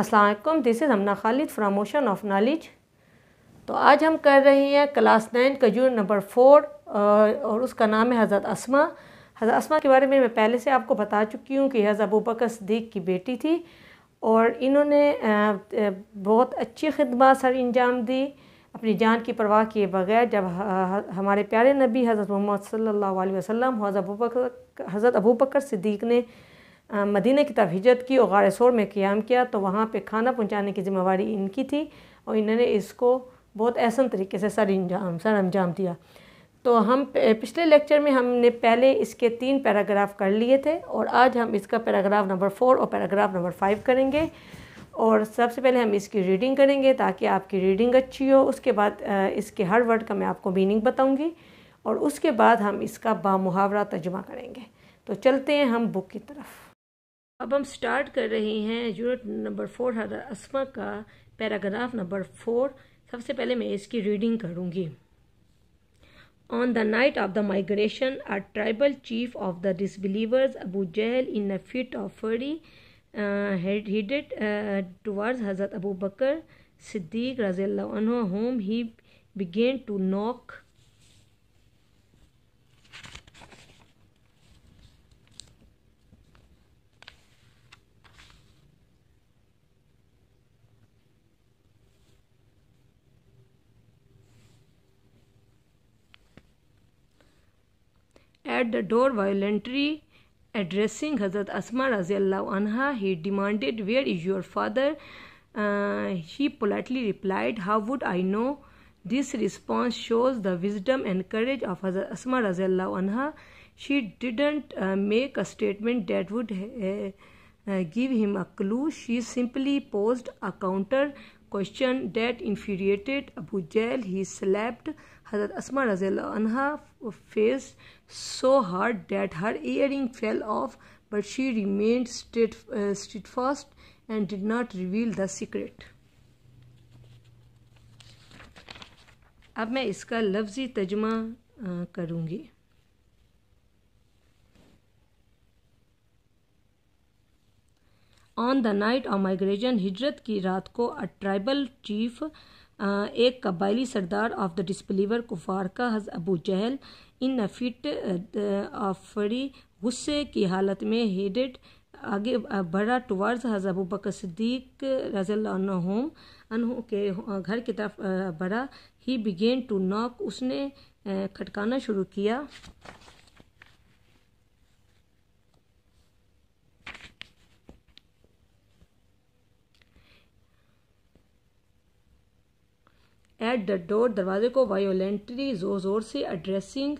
Aslam this is Hamna Khalid promotion of knowledge तो आज हम कर रहे हैं क्लास नाइन का यूनिट नंबर फोर और उसका नाम है हज़रत असमा हज़रत असमा के बारे में मैं पहले से आपको बता चुकी हूँ कि हज़रत अबूबकर सदीक की बेटी थी और इन्होंने बहुत अच्छी खिदमत सर अंजाम दी अपनी जान की परवाह किए बगैर जब हमारे प्यारे नबी हज़रत मोहम्मद सल्ला अलैहि हज़रत हज़रत बकर हज़रत बकर सिद्दीक ने मदीना की तरफ हिजरत की और गारसोर में क़्याम किया तो वहाँ पर खाना पहुँचाने की ज़िम्मेवारी इनकी थी और इन्होंने इसको बहुत ऐसा तरीके से सर अंजाम सर अंजाम दिया तो हम पिछले लेक्चर में हमने पहले इसके तीन पैराग्राफ कर लिए थे और आज हम इसका पैराग्राफ नंबर फोर और पैराग्राफ नंबर फाइव करेंगे और सबसे पहले हम इसकी रीडिंग करेंगे ताकि आपकी रीडिंग अच्छी हो उसके बाद इसके हर वर्ड का मैं आपको मीनिंग बताऊंगी और उसके बाद हम इसका बामुहावरा तर्जुमा करेंगे तो चलते हैं हम बुक की तरफ अब हम स्टार्ट कर रहे हैं यूनिट नंबर फोर हजार असमा का पैराग्राफ नंबर फोर सबसे पहले मैं इसकी रीडिंग करूंगी on the night of the migration a tribal chief of the disbelievers Abu Jahl in the fit of fury headed towards हजरत अबू बकर सिद्दीक रज़ील होम he began to knock at the door violently addressing Hazrat Asma radiallahu anha. He demanded, Where is your father? Uh, she politely replied, How would I know? This response shows the wisdom and courage of Hazrat Asma radiallahu anha. She didn't uh, make a statement that would uh, uh give him a clue. She simply posed a counter question that infuriated Abu Jahl. He slapped Hazrat Asma anha face so hard that her earring fell off, but she remained steadfast and did not reveal the secret. अब मैं इसका लफ्ज़ी तर्जमा करूँगी on the night of migration हिजरत की रात को अ ट्राइबल चीफ एक कबायली सरदार ऑफ द डिसबिलीवर कुफार का हज Abu Jahl in a fit of fury गुस्से की हालत में हेडेड आगे uh, बढ़ा टुवर्ड्स हज अबू बकर सिद्दीक uh, रज़ल्लाहोम अनहों के uh, घर की तरफ बढ़ा ही बिगेन टू नॉक उसने खटकाना शुरू किया एट द डोर दरवाजे को वायोलेंटली ज़ोर ज़ोर से एड्रेसिंग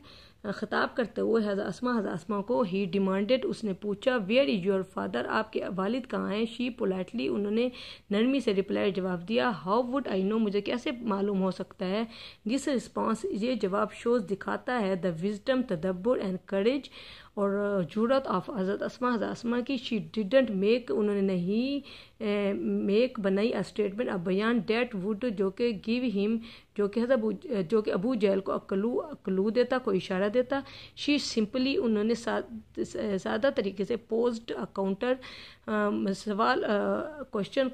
ख़िताब करते हुए हज़ हज़ासमा को ही डिमांडेड उसने पूछा वेयर इज़ योर फादर आपके वालिद कहाँ हैं शी पोलाइटली उन्होंने नरमी से रिप्लाई जवाब दिया हाउ वुड आई नो मुझे कैसे मालूम हो सकता है दिस रिस्पॉन्स ये जवाब शोज दिखाता है द विजडम तदब्बर एंड करेज और जूरत ऑफ हज़रत असमा हज़रत असमा की शी डिडेंट मेक उन्होंने नहीं मेक बनाई अ स्टेटमेंट अ बयान डेट वुड जो कि गिव हिम जो कि हजरत जो कि अबू जैल को अकलू अकलू देता को इशारा देता शी सिंपली उन्होंने सादा तरीके से पोस्ट अकाउंटर काउंटर सवाल क्वेश्चन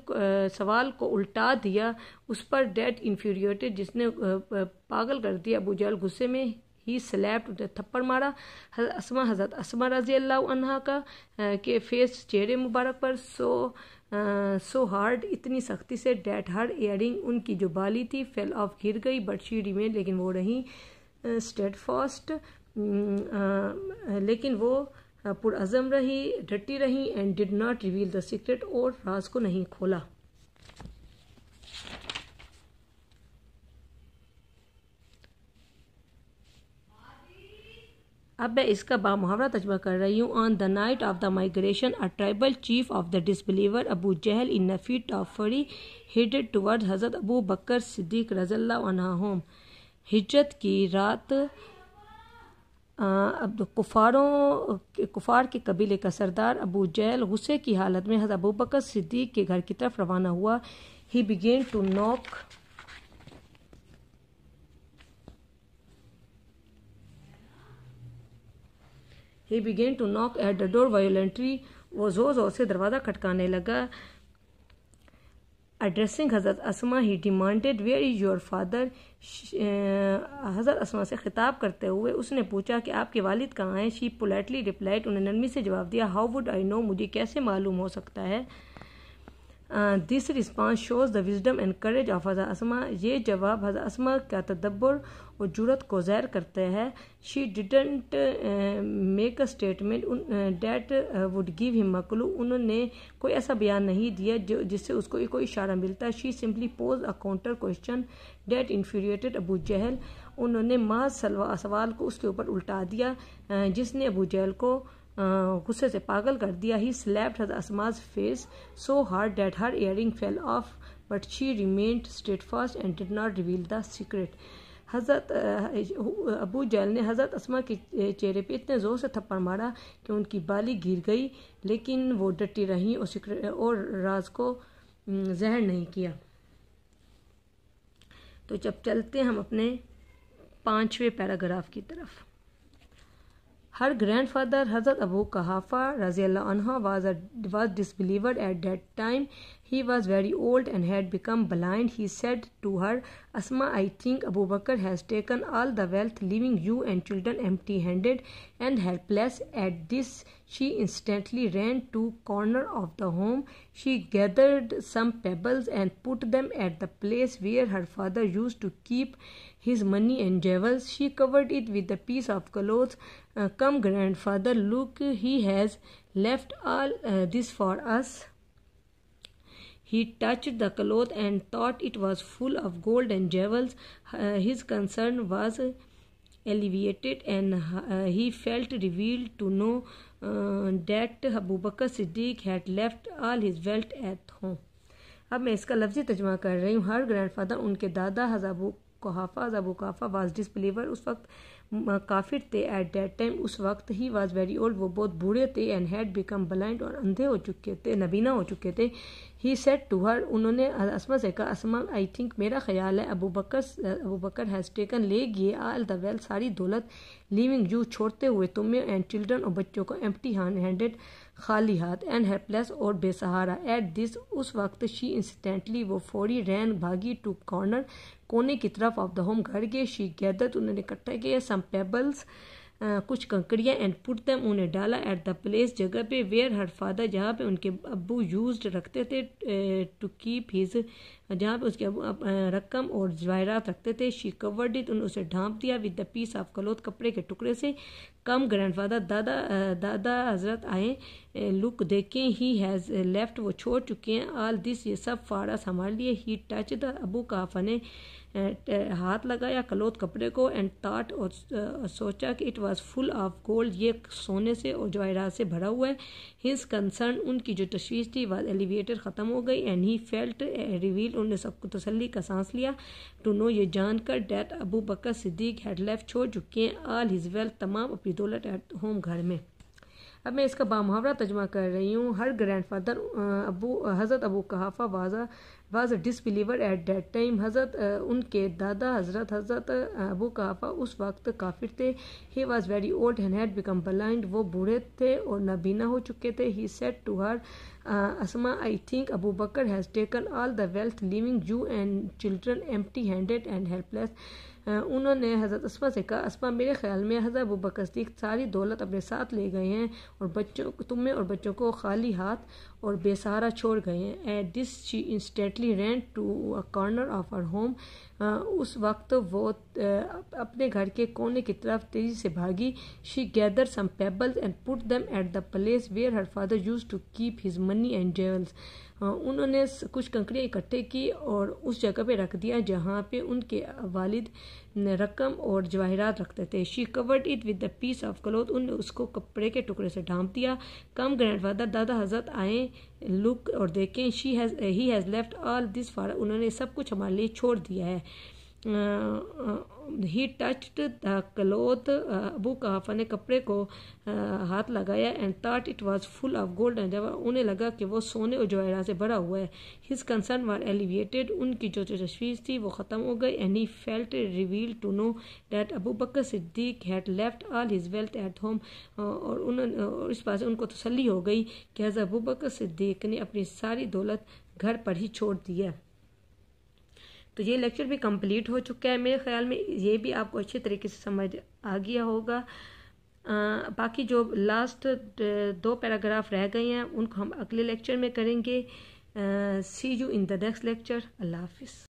सवाल को उल्टा दिया उस पर डेट इन्फ्यूरियटेड जिसने पागल कर दिया अबू जैल गुस्से में ही स्लैप्ड उन्हें थप्पड़ मारा असमा हजरत असमा रजी अल्लाह का के फेस चेहरे मुबारक पर सो सो हार्ड इतनी सख्ती से डेट हर एयरिंग उनकी जो बाली थी फेल ऑफ गिर गई बट शी रिमेन लेकिन वो रही स्टेट फास्ट लेकिन वो पुरज़म रही डटी रही and did not reveal the secret और राज को नहीं खोला अब मैं इसका बामुहावरा तजबा कर रही हूँ on the night of the migration a tribal chief of the disbeliever Abu Jahl in नफी टॉफरी हिडेड टूवर्ड हज़रत अबू बकर सिद्दीक रजल्ला होम हिजरत की रात अब कुफारों कुफार के कबीले का सरदार अबू जहल गुस्से की हालत में हज़रत अबू बकर सिद्दीक के घर की तरफ रवाना हुआ he began to knock he began to knock at the door violently वो जोर जोर से दरवाज़ा खटकाने लगा एड्रेसिंग हज़रत Asma he demanded where is your father हज़रत असमा से खिताब करते हुए उसने पूछा कि आपके वालिद कहाँ हैं शी पोलाइटली रिप्लाइट उन्हें नरमी से जवाब दिया हाउ वुड आई नो मुझे कैसे मालूम हो सकता है this response shows the wisdom and courage of हज़ा असमा ये जवाब हज़ा असमा का तदब्बर और जरूरत को जहर करते हैं she didn't make a statement that would give him मकलू उन्होंने कोई ऐसा बयान नहीं दिया जो जिससे उसको कोई इशारा मिलता she simply pose a counter question that infuriated Abu Jahl उन्होंने माज सवाल को उसके ऊपर उल्टा दिया uh, जिसने अबू जहल को गुस्से से पागल कर दिया he slapped her Asma's face so hard that her earring fell off but she remained steadfast and did not reveal the secret हज़रत अबू जैल ने हज़रत असमा के चेहरे पे इतने ज़ोर से थप्पड़ मारा कि उनकी बाली गिर गई लेकिन वो डटी रहीं और सिक्रेट और राज को जहर नहीं किया तो जब चलते हम अपने पांचवें पैराग्राफ की तरफ Her grandfather Hazrat Abu Kahafa anha, was, a, was disbeliever at that time. He was very old and had become blind. He said to her, Asma, I think Abu Bakr has taken all the wealth, leaving you and children empty handed and helpless. At this, she instantly ran to corner of the home. She gathered some pebbles and put them at the place where her father used to keep his money and jewels. She covered it with a piece of cloth come grandfather look he has left all uh, this for us he touched the cloth and thought it was full of gold and jewels uh, his concern was alleviated and uh, he felt revealed to know that Abu Bakr Siddiq had left all his wealth at home अब मैं इसका लफ्जी तर्जमा कर रही हूँ हर grandfather उनके दादा हजाबू कोहाफा जब वकाफा वाज डिसबिलीवर उस वक्त काफिर थे एट दैट टाइम उस वक्त ही वाज वेरी ओल्ड वो बहुत बूढ़े थे एंड हैड बिकम ब्लाइंड और अंधे हो चुके थे नबीना हो चुके थे ही सेट टू हर उन्होंने असमा से कहा असमा आई थिंक मेरा ख्याल है Abu Bakr Abu Bakr has taken ले गए आल द वेल सारी दौलत लिविंग यू छोड़ते हुए तुम्हें एंड चिल्ड्रन और बच्चों को एम्प्टी हैंड हैंडेड खाली हाथ एंड हेल्पलेस और बेसहारा एट दिस उस वक्त शी इंस्टेंटली वो फौरी रैन भागी टू कॉर्नर कोने की तरफ ऑफ द होम घर गए शी गैदत उन्होंने इकट्ठा किया सम पेबल्स कुछ कंकड़ियाँ एंड पुट दम उन्हें डाला एट द प्लेस जगह पे वेयर हर फादर जहाँ पे उनके अबू यूज रखते थे टू कीप हिज जहाँ पे उसके अबू रकम और जवाहरात रखते थे शी कवर्ड इट उन्हें उसे ढांप दिया with the piece of cloth कपड़े के टुकड़े से कम ग्रैंडफादर दादा दादा हजरत आए लुक देखें ही हैज़ लेफ्ट वो छोड़ चुके हैं आल दिस ये सब फारस हमारे लिए he touch the Abu Quhafa ने हाथ लगाया क्लोथ कपड़े को एंड ताट और सोचा कि it was full of gold ये सोने से और जवाहरात से भरा हुआ है हिंस कंसर्न उनकी जो तशवीश थी वाज एलिवेटर ख़त्म हो गई एंड ही फेल्ट रिवील उन्होंने सबको तसली का सांस लिया टू नो ये जानकर that Abu Bakr Siddiq had left छोड़ चुके हैं आल हिज वेल्थ तमाम अपनी दौलत एट होम घर में अब मैं इसका बामहावरा तजमा कर रही हूँ हर ग्रैंड फादर अबू हज़रत Abu Quhafa was a was disbeliever at that time हज़रत उनके दादा हज़रत हज़रत अबू कहाफ़ा उस वक्त काफिर थे he was very old and had become blind वो बूढ़े थे और नाबीना हो चुके थे he said to her Asma I think Abu Bakr has taken all the wealth leaving you and children empty handed and helpless उन्होंने हज़रत असमा से कहा असमा मेरे ख्याल में हज़रत अबू बकर सदीक सारी दौलत अपने साथ ले गए हैं और बच्चों तुम्हें और बच्चों को खाली हाथ और बेसहारा छोड़ गए हैं at this she instantly went to a corner of our home उस वक्त वो अपने घर के कोने की तरफ तेज़ी से भागी she gather some pebbles and put them at the place where her father use to keep his money and jewels उन्होंने कुछ कंकड़ियाँ इकट्ठे की और उस जगह पे रख दिया जहाँ पे उनके वालिद रकम और जवाहरात रखते थे she covered it with the piece of cloth उनने उसको कपड़े के टुकड़े से ढांप दिया कम ग्रैंडफादर दादा हजरत आए लुक और देखें she has he has left all this for उन्होंने सब कुछ हमारे लिए छोड़ दिया है he touched the cloth Abu Quhafa ने कपड़े को हाथ लगाया and thought it was full of gold and जब उन्हें लगा कि वो सोने और जवेरा से भरा हुआ है हिज कंसर्न वार एलिविएटेड उनकी जो जो तशवीश थी वो ख़त्म हो गई and he felt relieved to know that Abu Bakr Siddiq had left all his wealth at home और उन इस बात से उनको तसली हो गई कि हज़रत अबू बकर सिद्दीक ने अपनी सारी दौलत घर पर ही छोड़ दिया तो ये लेक्चर भी कंप्लीट हो चुका है मेरे ख्याल में ये भी आपको अच्छे तरीके से समझ आ गया होगा आ, बाकी जो लास्ट दो पैराग्राफ रह गए हैं उनको हम अगले लेक्चर में करेंगे see you in the next lecture अल्लाह हाफिज़